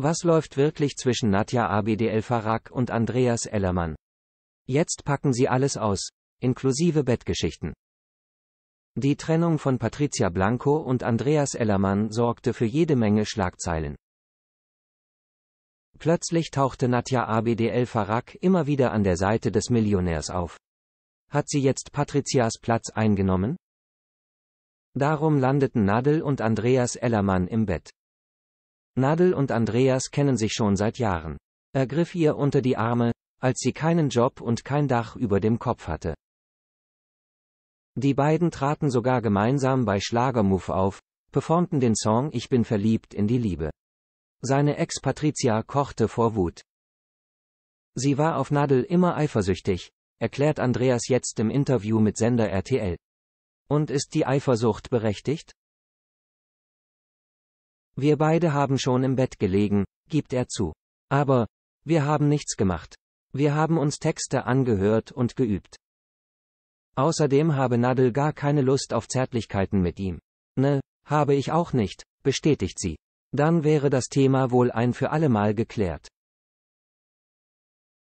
Was läuft wirklich zwischen Nadja Abdel Farag und Andreas Ellermann? Jetzt packen sie alles aus, inklusive Bettgeschichten. Die Trennung von Patricia Blanco und Andreas Ellermann sorgte für jede Menge Schlagzeilen. Plötzlich tauchte Nadja Abdel Farag immer wieder an der Seite des Millionärs auf. Hat sie jetzt Patricias Platz eingenommen? Darum landeten Nadel und Andreas Ellermann im Bett. Nadel und Andreas kennen sich schon seit Jahren. Er griff ihr unter die Arme, als sie keinen Job und kein Dach über dem Kopf hatte. Die beiden traten sogar gemeinsam bei Schlagermove auf, performten den Song Ich bin verliebt in die Liebe. Seine Ex Patricia kochte vor Wut. Sie war auf Nadel immer eifersüchtig, erklärt Andreas jetzt im Interview mit Sender RTL. Und ist die Eifersucht berechtigt? Wir beide haben schon im Bett gelegen, gibt er zu. Aber, wir haben nichts gemacht. Wir haben uns Texte angehört und geübt. Außerdem habe Nadel gar keine Lust auf Zärtlichkeiten mit ihm. Ne, habe ich auch nicht, bestätigt sie. Dann wäre das Thema wohl ein für allemal geklärt.